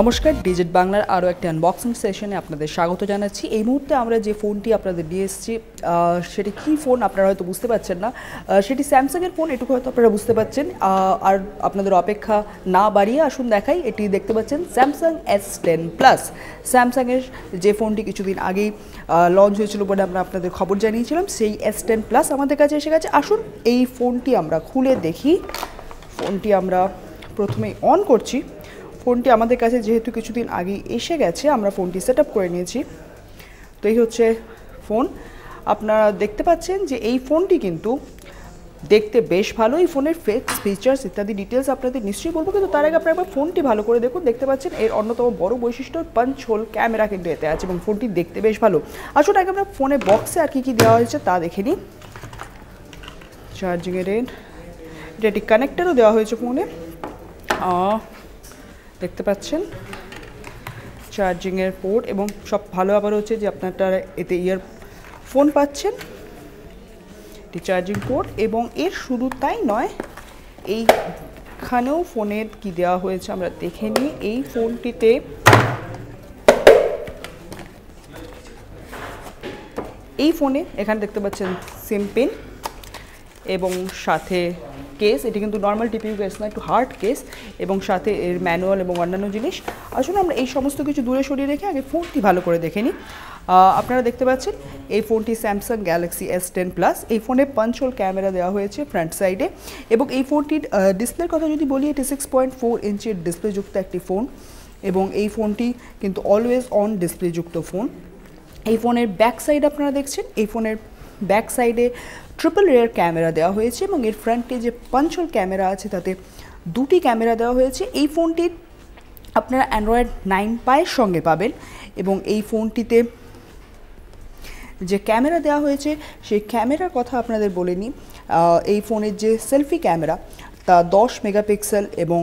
নমস্কার ডিজিট বাংলার আরও একটি আনবক্সিং সেশনে আপনাদের স্বাগত জানাচ্ছি এই মুহূর্তে আমরা যে ফোনটি আপনাদের দিয়ে এসেছি সেটি কী ফোন আপনারা হয়তো বুঝতে পারছেন না সেটি স্যামসাংয়ের ফোন এটুকু হয়তো আপনারা বুঝতে পারছেন আর আপনাদের অপেক্ষা না বাড়িয়ে আসুন দেখাই এটি দেখতে পাচ্ছেন স্যামসাং এস টেন প্লাস স্যামসাংয়ের যে ফোনটি কিছুদিন আগেই লঞ্চ হয়েছিল বলে আমরা আপনাদের খবর জানিয়েছিলাম সেই এস টেন প্লাস আমাদের কাছে এসে গেছে আসুন এই ফোনটি আমরা খুলে দেখি ফোনটি আমরা প্রথমে অন করছি ফোনটি আমাদের কাছে যেহেতু কিছুদিন আগেই এসে গেছে আমরা ফোনটি সেট করে নিয়েছি তো এই হচ্ছে ফোন আপনারা দেখতে পাচ্ছেন যে এই ফোনটি কিন্তু দেখতে বেশ ভালো এই ফোনের ফেক্স ফিচার্স ইত্যাদি ডিটেলস আপনাদের নিশ্চয়ই বলবো কিন্তু তার আগে আপনার একবার ফোনটি ভালো করে দেখুন দেখতে পাচ্ছেন এর অন্যতম বড় বৈশিষ্ট্য পাঞ্চ হোল ক্যামেরা কিন্তু এতে আছে এবং ফোনটি দেখতে বেশ ভালো আসলে আগে আমরা ফোনে বক্সে আর কী কী দেওয়া হয়েছে তা দেখে নিই চার্জিংয়ের এটা একটি কানেক্টারও দেওয়া হয়েছে ফোনে দেখতে পাচ্ছেন চার্জিংয়ের পোর্ট এবং সব ভালো আবার হচ্ছে যে আপনারটা এতে ইয়ার ফোন পাচ্ছেন এটি চার্জিং পোর্ট এবং এর শুধু তাই নয় এইখানেও ফোনের কি দেওয়া হয়েছে আমরা দেখে নিই এই ফোনটিতে এই ফোনে এখানে দেখতে পাচ্ছেন সিম পিন এবং সাথে কেস এটি কিন্তু নর্মাল টিপিউ কেস না একটু হার্ড কেস এবং সাথে এর ম্যানুয়াল এবং অন্যান্য জিনিস আসলে আমরা এই সমস্ত কিছু দূরে সরিয়ে রেখে আগে ফোনটি ভালো করে দেখে নিই আপনারা দেখতে পাচ্ছেন এই ফোনটি Samsung Galaxy S ten plus এই ফোনে পাঞ্চল হোল ক্যামেরা দেওয়া হয়েছে ফ্রন্ট সাইডে এবং এই ফোনটির ডিসপ্লের কথা যদি বলি এটি সিক্স পয়েন্ট ফোর ইঞ্চির ডিসপ্লেযুক্ত একটি ফোন এবং এই ফোনটি কিন্তু অলওয়েজ অন ডিসপ্লেযুক্ত ফোন এই ফোনের ব্যাক সাইড আপনারা দেখছেন এই ফোনের ব্যাক সাইডে ট্রিপল রেয়ার ক্যামেরা দেওয়া হয়েছে এবং এর ফ্রন্টে যে পাঞ্চল ক্যামেরা আছে তাতে দুটি ক্যামেরা দেওয়া হয়েছে এই ফোনটির আপনারা অ্যান্ড্রয়েড নাইন পায়ের সঙ্গে পাবেন এবং এই ফোনটিতে যে ক্যামেরা দেওয়া হয়েছে সেই ক্যামেরার কথা আপনাদের বলে নিই এই ফোনের যে সেলফি ক্যামেরা তা দশ মেগাপিক্সেল এবং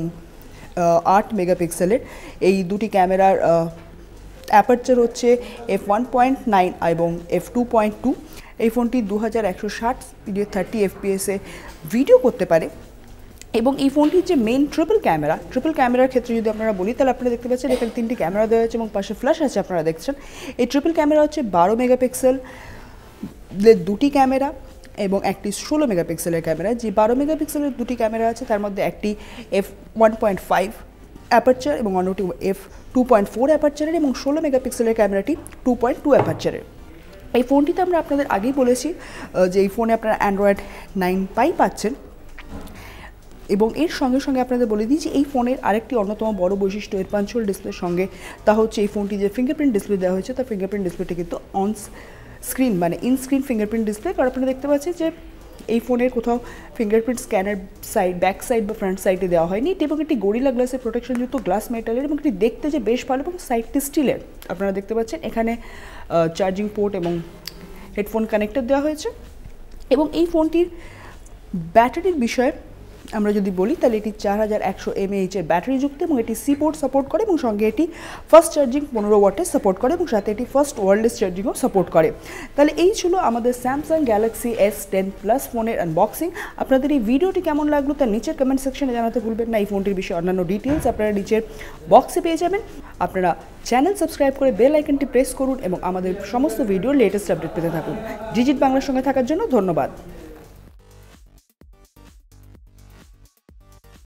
আট মেগাপিক্সেলের এই দুটি ক্যামেরার অ্যাপারচার হচ্ছে এফ ওয়ান পয়েন্ট নাইন এবং এফ টু পয়েন্ট টু এই ফোনটি দু হাজার একশো ষাট ভিডিও থার্টি এফপিএসে ভিডিও করতে পারে এবং এই ফোনটির যে মেন ট্রিপল ক্যামেরা ট্রিপল ক্যামেরার ক্ষেত্রে যদি আপনারা বলি তাহলে আপনারা দেখতে পাচ্ছেন এখানে তিনটি ক্যামেরা দেওয়া আছে এবং পাশে ফ্ল্যাশ আছে আপনারা দেখছেন এই ট্রিপল ক্যামেরা হচ্ছে বারো মেগাপিক্সেল দুটি ক্যামেরা এবং একটি ষোলো মেগাপিক্সেলের ক্যামেরা যে বারো মেগাপিক্সেলের দুটি ক্যামেরা আছে তার মধ্যে একটি F one point five aperture এবং অন্যটি এফ টু পয়েন্ট ফোর অ্যাপারচারের এবং ষোলো মেগাপিক্সেলের ক্যামেরাটি টু পয়েন্ট টু অ্যাপারচারের এই ফোনটিতে আমরা আপনাদের আগেই বলেছি যে এই ফোনে আপনারা অ্যান্ড্রয়েড নাইন পাই পাচ্ছেন এবং এর সঙ্গে সঙ্গে আপনাদের বলে দিই যে এই ফোনের আরেকটি অন্যতম বড় বৈশিষ্ট্য এর পাঞ্চল ডিসপ্লের সঙ্গে তা হচ্ছে এই ফোনটি যে ফিঙ্গারপ্রিন্ট ডিসপ্লে দেওয়া হয়েছে তা ফিঙ্গারপ্রিন্ট ডিসপ্লেটি কিন্তু অন স্ক্রিন মানে ইনস্ক্রিন ফিঙ্গারপ্রিন্ট ডিসপ্লে কারণ আপনারা দেখতে পাচ্ছেন যে এই ফোনের কোথাও fingerprint scanner side back side বা ফ্রন্ট সাইডে দেওয়া হয়নি এবং একটি গরিলা গ্লাসের প্রোটেকশনযুক্ত গ্লাস মেটালের এবং এটি দেখতে যে বেশ ভালো এবং সাইডটি স্টিলের আপনারা দেখতে পাচ্ছেন এখানে চার্জিং পোর্ট এবং হেডফোন কানেক্টর দেওয়া হয়েছে এবং এই ফোনটির ব্যাটারির বিষয়ে আমরা যদি বলি তাহলে এটি চার হাজার একশো এমএএইচ এর এবং এটি সি পোর্ট সাপোর্ট করে এবং সঙ্গে এটি ফার্স্ট চার্জিং পনেরো ওয়াটের সাপোর্ট করে এবং সাথে এটি ফার্স্ট ওয়ার্ল্ডেস চার্জিংও সাপোর্ট করে তাহলে এই ছিল আমাদের Samsung Galaxy S ten plus ফোনের আনবক্সিং আপনাদের এই ভিডিওটি কেমন লাগলো তার নিচের কমেন্ট সেকশনে জানাতে ভুলবেন না এই ফোনটির বিষয়ে অন্যান্য ডিটেলস আপনারা নিচের বক্সে পেয়ে যাবেন আপনারা চ্যানেল সাবস্ক্রাইব করে বেল আইকনটি প্রেস করুন এবং আমাদের সমস্ত ভিডিওর লেটেস্ট আপডেট পেতে থাকুন ডিজিট বাংলার সঙ্গে থাকার জন্য ধন্যবাদ